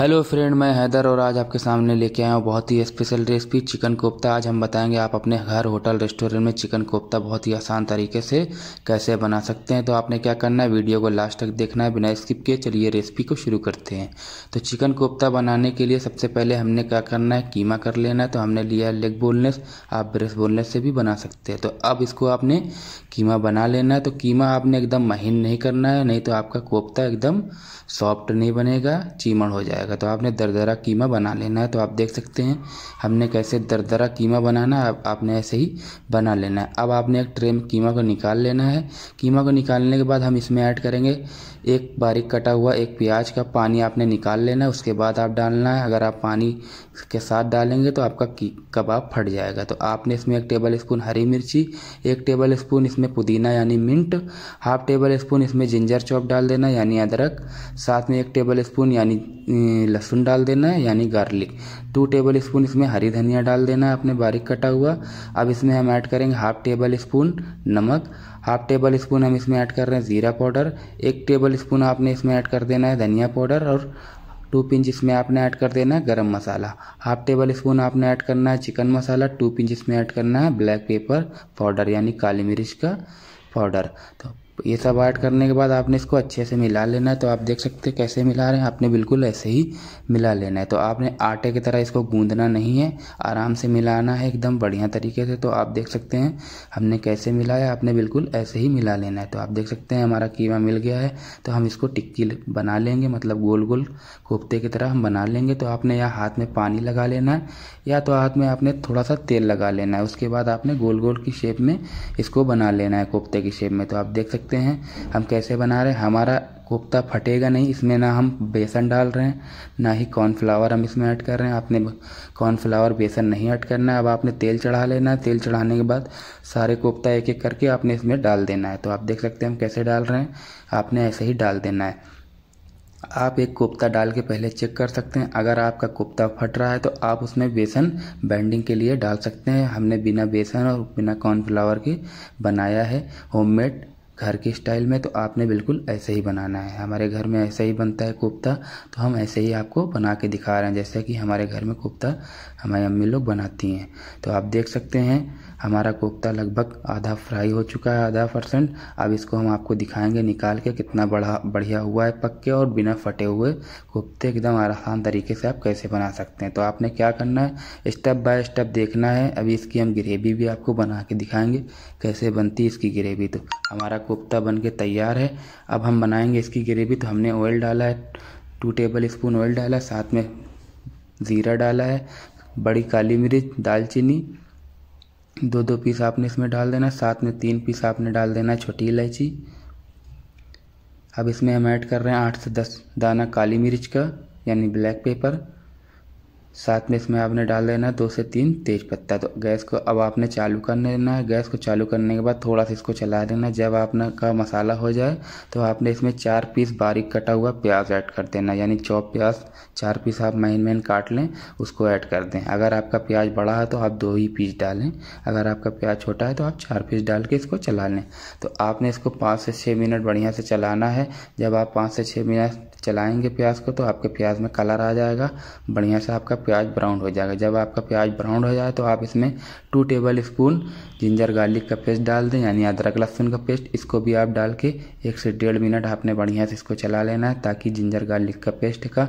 hello friend मैं हैदर और आज आपके सामने लेके आया हूँ बहुत ही स्पेशल रेसिपी चिकन कोफ्ता आज हम बताएंगे आप अपने घर होटल रेस्टोरेंट में चिकन कोफ्ता बहुत ही आसान तरीके से कैसे बना सकते हैं तो आपने क्या करना है वीडियो को लास्ट तक देखना है बिना स्किप किए चलिए रेसिपी को शुरू करते हैं तो चिकन कोफ्ता बनाने के लिए सबसे पहले हमने क्या करना है कीमा कर लेना है तो हमने लिया है लेग बोलनेस आप ब्रेस बोलनेस से भी बना सकते हैं तो अब इसको आपने कीमा बना लेना है तो कीमा आपने एकदम महीन नहीं करना है नहीं तो आपका कोफ्ता एकदम सॉफ्ट नहीं बनेगा चीमड़ हो जाएगा जाएगा तो आपने दरदरा कीमा बना लेना है तो आप देख सकते हैं हमने कैसे दरदरा कीमा बनाना है आप, आपने ऐसे ही बना लेना है अब आपने एक ट्रे में कीमा को निकाल लेना है कीमा को निकालने के बाद हम इसमें ऐड करेंगे एक बारीक कटा हुआ एक प्याज का पानी आपने निकाल लेना है उसके बाद आप डालना है अगर आप पानी के साथ डालेंगे तो आपका कबाब फट जाएगा तो आपने इसमें एक टेबल स्पून हरी मिर्ची एक टेबल स्पून इसमें पुदीना यानी मिंट हाफ टेबल स्पून इसमें जिंजर चॉप डाल देना यानी अदरक साथ में एक टेबल स्पून यानी लहसुन डाल देना है यानी गार्लिक टू टेबल स्पून इसमें हरी धनिया डाल देना है अपने बारीक कटा हुआ अब इसमें हम ऐड करेंगे हाफ टेबल स्पून नमक हाफ टेबल स्पून हम इसमें ऐड कर रहे हैं ज़ीरा पाउडर एक टेबल स्पून आपने इसमें ऐड कर देना है धनिया पाउडर और टू पिंच इसमें आपने ऐड कर देना है garam masala half tablespoon आपने ऐड करना है चिकन मसाला टू पिंच इसमें ऐड करना है ब्लैक पेपर पाउडर यानी काली मिर्च का पाउडर तो तो ये सब ऐड करने के बाद आपने इसको अच्छे से मिला लेना है तो आप देख सकते हैं कैसे मिला रहे हैं आपने बिल्कुल ऐसे ही मिला लेना है तो आपने आटे की तरह इसको गूंदना नहीं है आराम से मिलाना है एकदम बढ़िया तरीके से तो आप देख सकते हैं हमने कैसे मिलाया आपने बिल्कुल ऐसे ही मिला लेना है तो आप देख सकते हैं हमारा कीमा मिल गया है तो हम इसको टिक्की बना लेंगे मतलब गोल गोल कोफ्ते की तरह हम बना लेंगे तो आपने या हाथ में पानी लगा लेना है या तो हाथ में आपने थोड़ा सा तेल लगा लेना है उसके बाद आपने गोल गोल की शेप में इसको बना लेना है कोफ्ते की शेप में तो आप देख सकते सकते हैं हम कैसे बना रहे हैं हमारा कोफ्ता फटेगा नहीं इसमें ना हम बेसन डाल रहे हैं ना ही कॉर्नफ्लावर हम इसमें ऐड कर रहे हैं आपने कॉर्नफ्लावर बेसन नहीं ऐड करना है अब आपने तेल चढ़ा लेना है तेल चढ़ाने के बाद सारे कोफ्ता एक एक करके आपने इसमें डाल देना है तो आप देख सकते हैं हम कैसे डाल रहे हैं आपने ऐसे ही डाल देना है आप एक कोफ्ता डाल के पहले चेक कर सकते हैं अगर आपका कोफ्ता फट रहा है तो आप उसमें बेसन बैंडिंग के लिए डाल सकते हैं हमने बिना बेसन और बिना कॉर्नफ्लावर के बनाया है होममेड घर की स्टाइल में तो आपने बिल्कुल ऐसे ही बनाना है हमारे घर में ऐसे ही बनता है कोफ्ता तो हम ऐसे ही आपको बना के दिखा रहे हैं जैसे कि हमारे घर में कोफ्ता हमारी अम्मी लोग बनाती हैं तो आप देख सकते हैं हमारा कोफ्ता लगभग आधा फ्राई हो चुका है आधा परसेंट अब इसको हम आपको दिखाएंगे निकाल के कितना बड़ा बढ़िया हुआ है पक के और बिना फटे हुए कोफ्ते एकदम आसान तरीके से आप कैसे बना सकते हैं तो आपने क्या करना है स्टेप बाय स्टेप देखना है अभी इसकी हम ग्रेवी भी आपको बना के दिखाएंगे कैसे बनती है इसकी ग्रेवी तो हमारा कोफ्ता बन के तैयार है अब हम बनाएंगे इसकी ग्रेवी तो हमने ऑयल डाला है टू टेबल स्पून ऑयल डाला है साथ में ज़ीरा डाला है बड़ी काली मिर्च दालचीनी दो दो पीस आपने इसमें डाल देना साथ में तीन पीस आपने डाल देना छोटी इलायची अब इसमें हम ऐड कर रहे हैं आठ से दस दाना काली मिर्च का यानी ब्लैक पेपर साथ में इसमें आपने डाल देना दो से तीन तेज पत्ता तो गैस को अब आपने चालू कर देना है गैस को चालू करने के बाद थोड़ा सा इसको चला देना जब आपने का मसाला हो जाए तो आपने इसमें चार पीस बारीक कटा हुआ प्याज ऐड कर देना यानी चौप प्याज चार पीस आप महीन महीन काट लें उसको ऐड कर दें अगर आपका प्याज बड़ा है तो आप दो ही पीस डालें अगर आपका प्याज छोटा है तो आप चार पीस डाल के इसको चला लें तो आपने इसको पाँच से छः मिनट बढ़िया से चलाना है जब आप पाँच से छः मिनट चलाएंगे प्याज को तो आपके प्याज में कलर आ जाएगा बढ़िया से आपका प्याज ब्राउन हो जाएगा जब आपका प्याज ब्राउन हो जाए तो आप इसमें two tablespoon ginger garlic का पेस्ट डाल दें यानी अदरक लहसुन का पेस्ट इसको भी आप डाल के एक से डेढ़ मिनट आपने बढ़िया से इसको चला लेना है ताकि जिंजर गार्लिक का पेस्ट का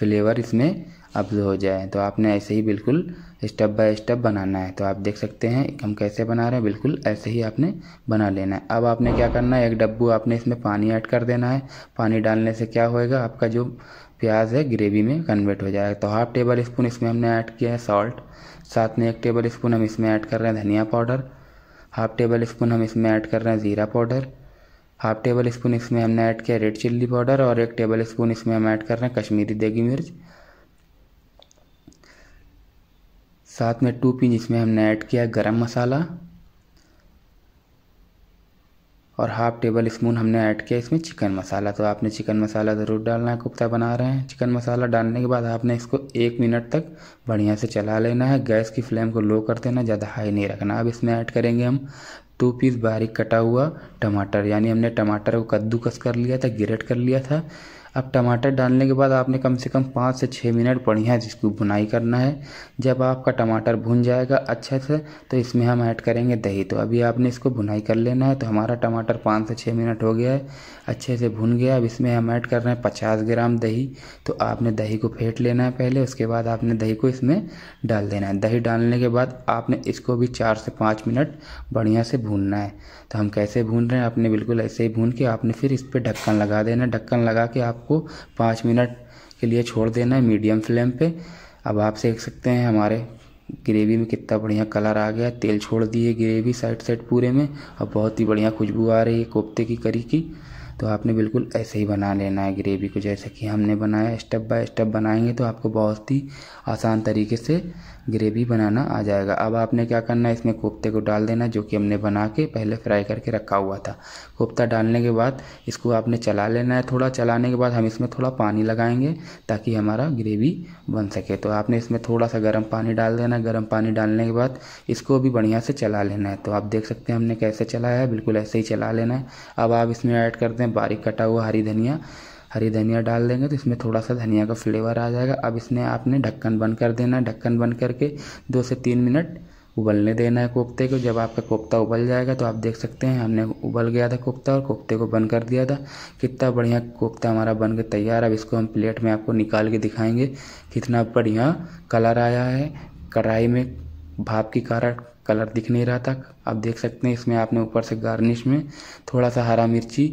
फ्लेवर इसमें अब्ज हो जाए तो आपने ऐसे ही बिल्कुल स्टेप बाय स्टेप बनाना है तो आप देख सकते हैं हम कैसे बना रहे हैं बिल्कुल ऐसे ही आपने बना लेना है अब आपने क्या करना है एक डब्बू आपने इसमें पानी ऐड कर देना है पानी डालने से क्या होएगा आपका जो प्याज है ग्रेवी में कन्वर्ट हो जाएगा तो हाफ टेबल स्पून इसमें हमने ऐड किया है सॉल्ट साथ में एक टेबल स्पून हम इसमें ऐड कर रहे हैं धनिया पाउडर हाफ टेबल स्पून हम इसमें ऐड कर रहे हैं ज़ीरा पाउडर हाफ टेबल स्पून इसमें हमने ऐड किया रेड चिल्ली पाउडर और एक टेबल स्पून इसमें हम ऐड कर रहे हैं कश्मीरी देगी मिर्च साथ में टू पिंच इसमें हमने ऐड किया गरम मसाला और हाफ़ टेबल स्पून हमने ऐड किया इसमें चिकन मसाला तो आपने चिकन मसाला ज़रूर डालना है कोफ्ता बना रहे हैं चिकन मसाला डालने के बाद आपने इसको एक मिनट तक बढ़िया से चला लेना है गैस की फ्लेम को लो कर देना ज़्यादा हाई नहीं रखना अब इसमें ऐड करेंगे हम टू पीस बारीक कटा हुआ टमाटर यानी हमने टमाटर को कद्दूकस कर लिया था ग्रेट कर लिया था अब टमाटर डालने के बाद आपने कम से कम पाँच से छः मिनट बढ़िया इसको बुनाई करना है जब आपका टमाटर भुन जाएगा अच्छे से तो इसमें हम ऐड करेंगे दही तो अभी आपने इसको बुनाई कर लेना है तो हमारा टमाटर पाँच से छः मिनट हो गया है अच्छे से भुन गया अब इसमें हम ऐड कर रहे हैं पचास ग्राम दही तो आपने दही को फेंट लेना है पहले उसके बाद आपने दही को इसमें डाल देना है दही डालने के बाद आपने इसको भी चार से पाँच मिनट बढ़िया से भूनना है तो हम कैसे भून रहे हैं आपने बिल्कुल ऐसे ही भून के आपने फिर इस पर ढक्कन लगा देना ढक्कन लगा के आप आपको पाँच मिनट के लिए छोड़ देना है मीडियम फ्लेम पे अब आप देख सकते हैं हमारे ग्रेवी में कितना बढ़िया कलर आ गया तेल छोड़ दिए ग्रेवी साइड साइड पूरे में और बहुत ही बढ़िया खुशबू आ रही है कोफ्ते की करी की तो आपने बिल्कुल ऐसे ही बना लेना है ग्रेवी को जैसे कि हमने बनाया स्टेप बाय स्टेप बनाएंगे तो आपको बहुत ही आसान तरीके से ग्रेवी बनाना आ जाएगा अब आपने क्या करना है इसमें कोफ्ते को डाल देना जो कि हमने बना के पहले फ्राई करके रखा हुआ था कोफ्ता डालने के बाद इसको आपने चला लेना है थोड़ा चलाने के बाद हम इसमें थोड़ा पानी लगाएंगे ताकि हमारा ग्रेवी बन सके तो आपने इसमें थोड़ा सा गर्म पानी डाल देना गर्म पानी डालने के बाद इसको भी बढ़िया से चला लेना है तो आप देख सकते हैं हमने कैसे चलाया है बिल्कुल ऐसे ही चला लेना है अब आप इसमें ऐड कर दें हैं बारीक कटा हुआ हरी धनिया हरी धनिया डाल देंगे तो इसमें थोड़ा सा धनिया का फ्लेवर आ जाएगा अब इसमें आपने ढक्कन बंद कर देना ढक्कन बंद करके दो से तीन मिनट उबलने देना है कोफ्ते को जब आपका कोफ्ता उबल जाएगा तो आप देख सकते हैं हमने उबल गया था कोफ्ता और कोफ्ते को बंद कर दिया था कितना बढ़िया कोफ्ता हमारा बन के तैयार अब इसको हम प्लेट में आपको निकाल के दिखाएंगे कितना बढ़िया कलर आया है कढ़ाई में भाप के कारण कलर दिख नहीं रहा था आप देख सकते हैं इसमें आपने ऊपर से गार्निश में थोड़ा सा हरा मिर्ची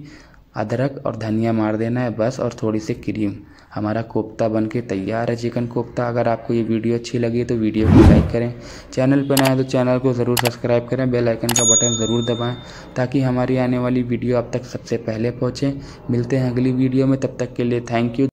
अदरक और धनिया मार देना है बस और थोड़ी सी क्रीम हमारा कोफ्ता बन के तैयार है चिकन कोफ्ता अगर आपको ये वीडियो अच्छी लगी तो वीडियो को लाइक करें चैनल पर नए तो चैनल को ज़रूर सब्सक्राइब करें बेल आइकन का बटन ज़रूर दबाएं ताकि हमारी आने वाली वीडियो आप तक सबसे पहले पहुँचे मिलते हैं अगली वीडियो में तब तक के लिए थैंक यू